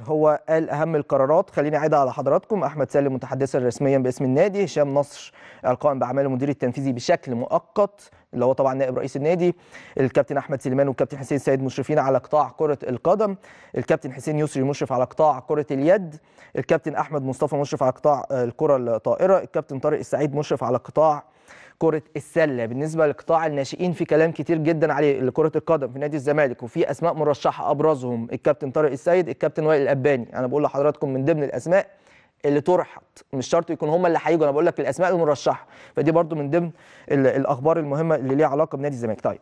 هو قال اهم القرارات خليني اعيدها على حضراتكم احمد سالم متحدثا رسميا باسم النادي هشام نصر القائم باعمال المدير التنفيذي بشكل مؤقت اللي هو طبعا نائب رئيس النادي الكابتن احمد سليمان والكابتن حسين سيد مشرفين على قطاع كره القدم الكابتن حسين يسري مشرف على قطاع كره اليد الكابتن احمد مصطفى مشرف على قطاع الكره الطائره الكابتن طارق السعيد مشرف على قطاع كره السله بالنسبه لقطاع الناشئين في كلام كتير جدا عليه لكره القدم في نادي الزمالك وفي اسماء مرشحه ابرزهم الكابتن طارق السيد الكابتن وائل الاباني انا بقول لحضراتكم من ضمن الاسماء اللي طرحت مش شرط يكون هم اللي هيجوا انا بقول لك الاسماء المرشحه فدي برضو من ضمن الاخبار المهمه اللي ليها علاقه بنادي الزمالك طيب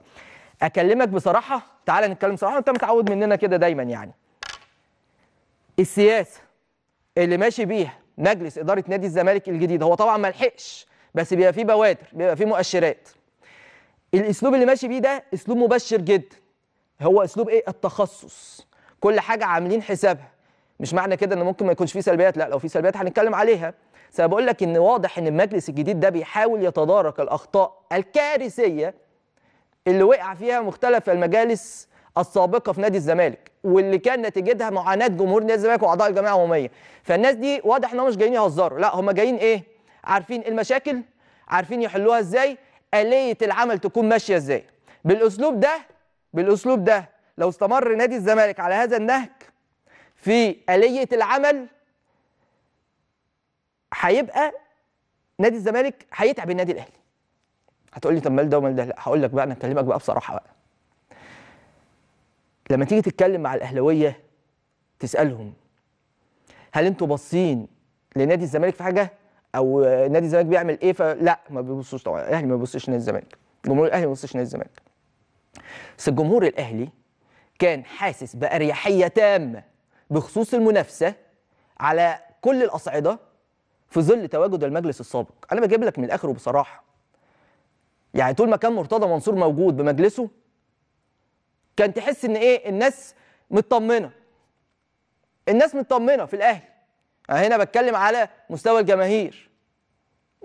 اكلمك بصراحه تعالى نتكلم صراحه انت متعود مننا كده دايما يعني السياسه اللي ماشي بيها مجلس اداره نادي الزمالك الجديد هو طبعا ما لحقش بس بيبقى فيه بوادر بيبقى فيه مؤشرات الاسلوب اللي ماشي بيه ده اسلوب مبشر جدا هو اسلوب ايه التخصص كل حاجه عاملين حسابها مش معنى كده ان ممكن ما يكونش فيه سلبيات لا لو فيه سلبيات هنتكلم عليها بس انا بقول لك ان واضح ان المجلس الجديد ده بيحاول يتدارك الاخطاء الكارثيه اللي وقع فيها مختلف المجالس السابقه في نادي الزمالك واللي كان نتيجتها معاناه جمهور نادي الزمالك واعضاء الجمعيه العموميه فالناس دي واضح انهم مش جايين يهزروا لا هم جايين ايه عارفين إيه المشاكل عارفين يحلوها ازاي آلية العمل تكون ماشية ازاي بالأسلوب ده بالأسلوب ده لو استمر نادي الزمالك على هذا النهج في آلية العمل هيبقى نادي الزمالك هيتعب النادي الاهلي هتقول لي طب مال ده ومال ده لا هقول لك بقى انا اكلمك بقى بصراحه بقى لما تيجي تتكلم مع الاهلاويه تسالهم هل انتوا باصين لنادي الزمالك في حاجه او نادي الزمالك بيعمل ايه فلا ما بيبصوش طبعا الاهلي ما بيبصش نادي الزمالك جمهور الاهلي ما بيبصش نادي الزمالك بس الجمهور الاهلي كان حاسس باريحيه تامه بخصوص المنافسه على كل الاصعده في ظل تواجد المجلس السابق انا بجيب لك من الاخر وبصراحه يعني طول ما كان مرتضى منصور موجود بمجلسه كان تحس ان ايه الناس مطمنه الناس مطمنه في الاهلي هنا بتكلم على مستوى الجماهير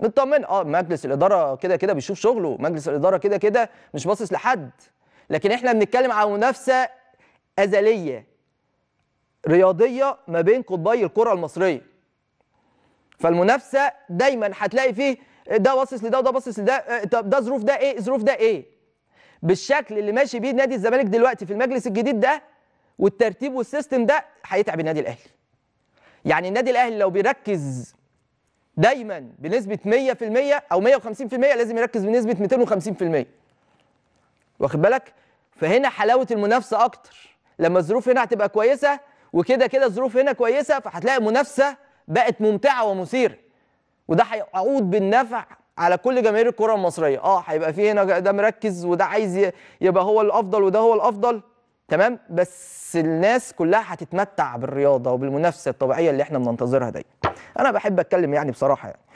نطمن اه مجلس الاداره كده كده بيشوف شغله مجلس الاداره كده كده مش باصص لحد لكن احنا بنتكلم على منافسه ازليه رياضيه ما بين قطبي الكره المصريه فالمنافسه دايما هتلاقي فيه ده باصص لده وده باصص لده آه، طب ده ظروف ده ايه ظروف ده ايه بالشكل اللي ماشي بيه نادي الزمالك دلوقتي في المجلس الجديد ده والترتيب والسيستم ده هيتعب النادي الاهلي يعني النادي الاهلي لو بيركز دايما بنسبه 100% او 150% لازم يركز بنسبه 250% واخد بالك فهنا حلاوه المنافسه اكتر لما الظروف هنا هتبقى كويسه وكده كده الظروف هنا كويسه فهتلاقي المنافسه بقت ممتعه ومثيره وده هيعود بالنفع على كل جماهير الكره المصريه اه هيبقى في هنا ده مركز وده عايز يبقى هو الافضل وده هو الافضل تمام بس الناس كلها هتتمتع بالرياضه وبالمنافسه الطبيعيه اللي احنا بننتظرها دي انا بحب اتكلم يعني بصراحه يعني